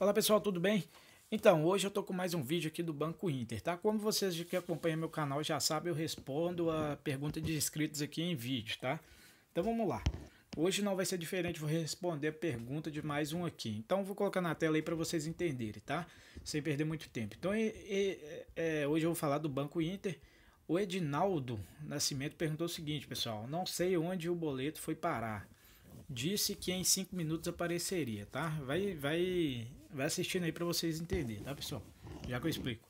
Fala pessoal, tudo bem? Então, hoje eu tô com mais um vídeo aqui do Banco Inter, tá? Como vocês que acompanham meu canal já sabem, eu respondo a pergunta de inscritos aqui em vídeo, tá? Então vamos lá. Hoje não vai ser diferente, vou responder a pergunta de mais um aqui. Então vou colocar na tela aí para vocês entenderem, tá? Sem perder muito tempo. Então e, e, é, é, hoje eu vou falar do Banco Inter. O Edinaldo Nascimento perguntou o seguinte, pessoal. Não sei onde o boleto foi parar disse que em cinco minutos apareceria, tá? Vai, vai, vai assistindo aí para vocês entenderem, tá, pessoal? Já que eu explico.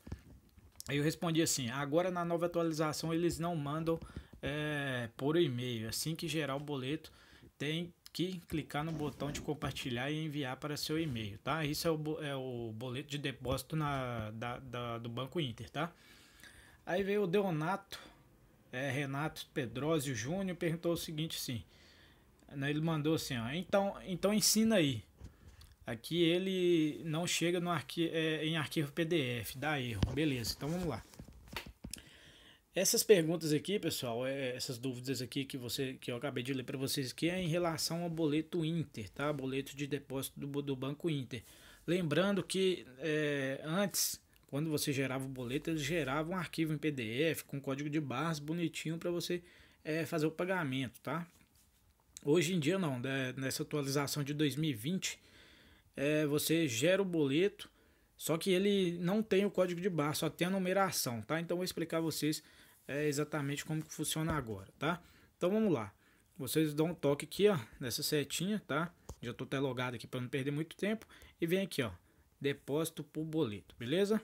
Aí eu respondi assim: agora na nova atualização eles não mandam é, por e-mail. Assim que gerar o boleto, tem que clicar no botão de compartilhar e enviar para seu e-mail, tá? Isso é o, é o boleto de depósito na, da, da, do Banco Inter, tá? Aí veio o Deonato, é, Renato Pedrosio Júnior, perguntou o seguinte, sim. Né, ele mandou assim, ó, então, então ensina aí. Aqui ele não chega no arqui é, em arquivo PDF, dá erro. Beleza, então vamos lá. Essas perguntas aqui, pessoal, é, essas dúvidas aqui que, você, que eu acabei de ler para vocês aqui é em relação ao boleto Inter, tá? Boleto de depósito do, do Banco Inter. Lembrando que é, antes, quando você gerava o boleto, ele gerava um arquivo em PDF com código de barras bonitinho para você é, fazer o pagamento, tá? Hoje em dia não, né? nessa atualização de 2020, é, você gera o boleto, só que ele não tem o código de barra, só tem a numeração, tá? Então vou explicar a vocês é, exatamente como que funciona agora, tá? Então vamos lá. Vocês dão um toque aqui, ó, nessa setinha, tá? Já tô até logado aqui para não perder muito tempo e vem aqui, ó, depósito por boleto, beleza?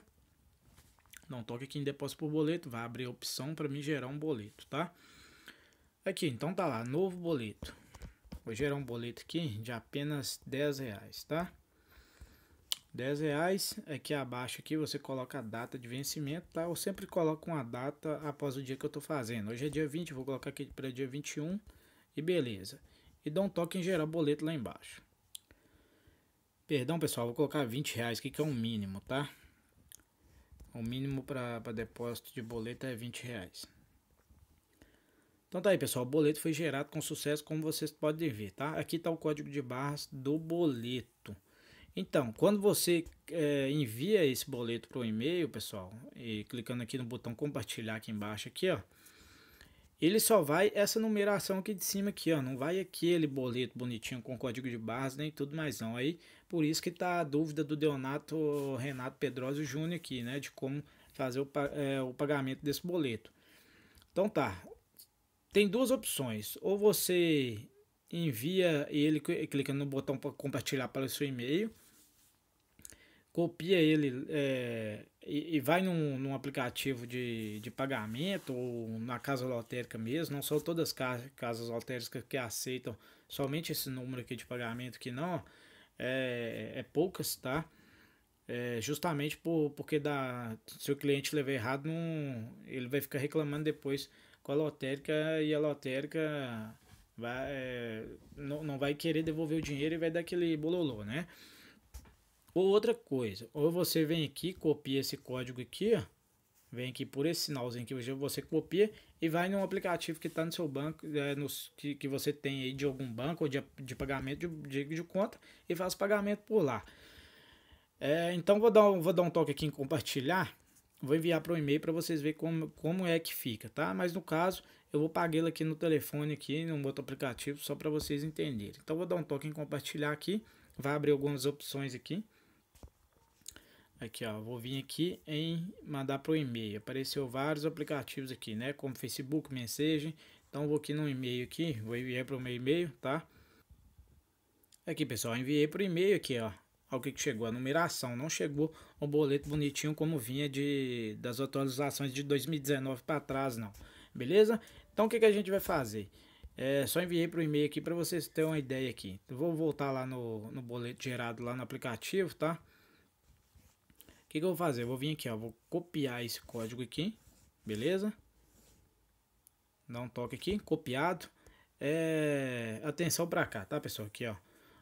Dá um toque aqui em depósito por boleto, vai abrir a opção para mim gerar um boleto, tá? Aqui, então tá lá, novo boleto. Vou gerar um boleto aqui de apenas 10 reais, tá? 10 reais, aqui é abaixo aqui você coloca a data de vencimento, tá? Eu sempre coloco uma data após o dia que eu tô fazendo. Hoje é dia 20, vou colocar aqui para dia 21 e beleza. E dá um toque em gerar boleto lá embaixo. Perdão, pessoal, vou colocar 20 reais aqui que é o um mínimo, tá? O mínimo para depósito de boleto é 20 reais. Então tá aí, pessoal. O boleto foi gerado com sucesso, como vocês podem ver, tá? Aqui tá o código de barras do boleto. Então, quando você é, envia esse boleto para o e-mail, pessoal, e clicando aqui no botão compartilhar aqui embaixo, aqui, ó, ele só vai essa numeração aqui de cima aqui, ó, não vai aquele boleto bonitinho com código de barras nem tudo mais não. Aí, por isso que tá a dúvida do Deonato Renato Pedroso Júnior aqui, né, de como fazer o, é, o pagamento desse boleto. Então tá, tem duas opções. Ou você envia ele clicando no botão para compartilhar para o seu e-mail, copia ele é, e, e, vai num, num aplicativo de, de pagamento ou na casa lotérica mesmo. Não são todas as casas, lotéricas que aceitam somente esse número aqui de pagamento que não. É, é poucas, tá? É, justamente por, porque da, se o cliente levar errado, não, ele vai ficar reclamando depois com a lotérica e a lotérica vai, é, não, não vai querer devolver o dinheiro e vai dar aquele bololô, né? Ou outra coisa, ou você vem aqui, copia esse código aqui, ó, vem aqui por esse sinalzinho que você copia e vai num aplicativo que está no seu banco, é, nos, que, que você tem aí de algum banco ou de, de pagamento de, de, de conta e faz pagamento por lá. É, então vou dar, um, vou dar um toque aqui em compartilhar Vou enviar para o e-mail para vocês verem como, como é que fica, tá? Mas no caso, eu vou pagar ele aqui no telefone, aqui no outro aplicativo, só para vocês entenderem. Então, vou dar um toque em compartilhar aqui. Vai abrir algumas opções aqui. Aqui, ó, vou vir aqui em mandar para o e-mail. Apareceu vários aplicativos aqui, né? Como Facebook, Mensagem. Então, vou aqui no e-mail aqui, vou enviar para o meu e-mail, tá? Aqui, pessoal, enviei para o e-mail aqui, ó ao que, que chegou a numeração, não chegou o boleto bonitinho como vinha de das atualizações de 2019 para trás, não. Beleza? Então o que, que a gente vai fazer? É, só enviei para o e-mail aqui para vocês terem uma ideia aqui. Eu vou voltar lá no, no boleto gerado lá no aplicativo, tá? O que, que eu vou fazer? Eu vou vir aqui, ó, vou copiar esse código aqui, beleza? Dá um toque aqui, copiado. É, atenção para cá, tá, pessoal? Aqui, ó.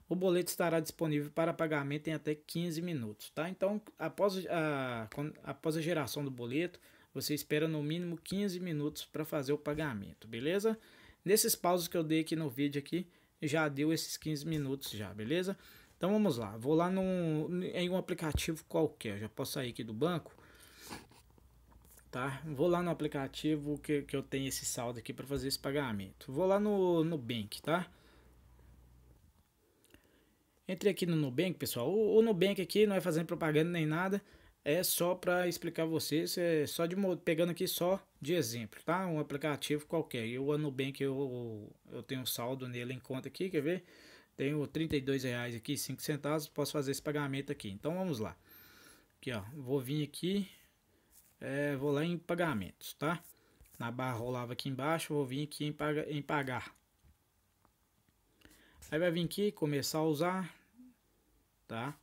O boleto estará disponível para pagamento em até 15 minutos, tá? Então, após a, após a geração do boleto, você espera no mínimo 15 minutos para fazer o pagamento, beleza? Nesses pausos que eu dei aqui no vídeo aqui, já deu esses 15 minutos já, beleza? Então vamos lá, vou lá num, em um aplicativo qualquer, já posso sair aqui do banco, tá? Vou lá no aplicativo que, que eu tenho esse saldo aqui para fazer esse pagamento. Vou lá no bank, tá? Entrei aqui no Nubank, pessoal. O, o Nubank aqui não é fazendo propaganda nem nada. É só para explicar vocês, é só de pegando aqui só de exemplo, tá? Um aplicativo qualquer. Eu o Nubank eu eu tenho saldo nele em conta aqui, quer ver? Tenho 32 reais aqui, 5 centavos, posso fazer esse pagamento aqui. Então vamos lá. Aqui, ó, vou vir aqui, é, vou lá em pagamentos, tá? Na barra rolava aqui embaixo, vou vir aqui em, em pagar. Aí vai vir aqui, começar a usar, tá?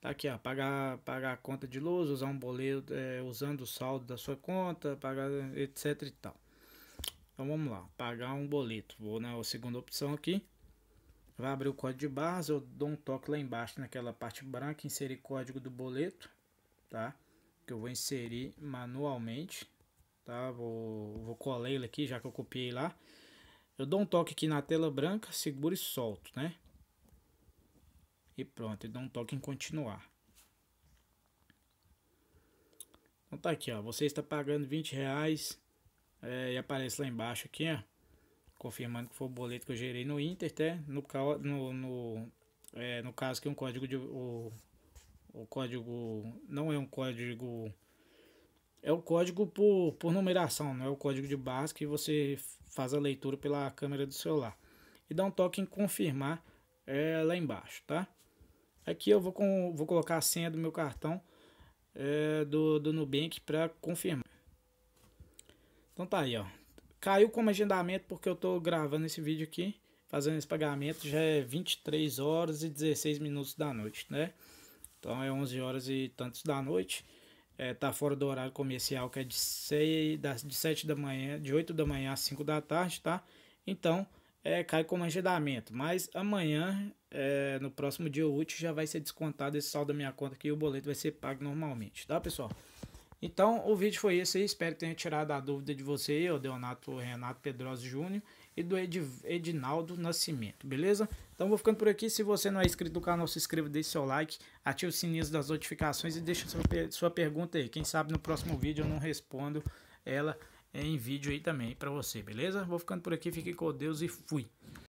Tá aqui, ó, pagar, pagar a conta de luz, usar um boleto é, usando o saldo da sua conta, pagar etc e tal. Então vamos lá, pagar um boleto. Vou na segunda opção aqui. Vai abrir o código de barras, eu dou um toque lá embaixo naquela parte branca, inserir código do boleto, tá? Que eu vou inserir manualmente, tá? Vou, vou colar ele aqui, já que eu copiei lá. Eu dou um toque aqui na tela branca, seguro e solto, né? E pronto, e dá um toque em continuar. Então tá aqui, ó. Você está pagando 20 reais é, e aparece lá embaixo aqui, ó. Confirmando que foi o boleto que eu gerei no Inter, até tá? no, no, no, é, no caso que é um código de... O, o código não é um código é o código por, por numeração, não é o código de base que você faz a leitura pela câmera do celular. E dá um toque em confirmar é, lá embaixo, tá? Aqui eu vou, com, vou colocar a senha do meu cartão é, do, do Nubank para confirmar. Então tá aí, ó. Caiu como agendamento porque eu tô gravando esse vídeo aqui, fazendo esse pagamento, já é 23 horas e 16 minutos da noite, né? Então é 11 horas e tantos da noite. É, tá fora do horário comercial que é de, 6, de 7 da manhã, de 8 da manhã às 5 da tarde, tá? Então, é, cai como endividamento. Mas amanhã, é, no próximo dia útil, já vai ser descontado esse saldo da minha conta aqui e o boleto vai ser pago normalmente, tá, pessoal? Então, o vídeo foi esse aí. Espero que tenha tirado a dúvida de você, eu, Deonato Renato Pedroso Júnior e do Ed, Edinaldo Nascimento, beleza? Então, vou ficando por aqui. Se você não é inscrito no canal, se inscreva, deixe seu like, ative o sininho das notificações e deixa sua, sua pergunta aí. Quem sabe no próximo vídeo eu não respondo ela em vídeo aí também para você, beleza? Vou ficando por aqui, fiquem com Deus e fui.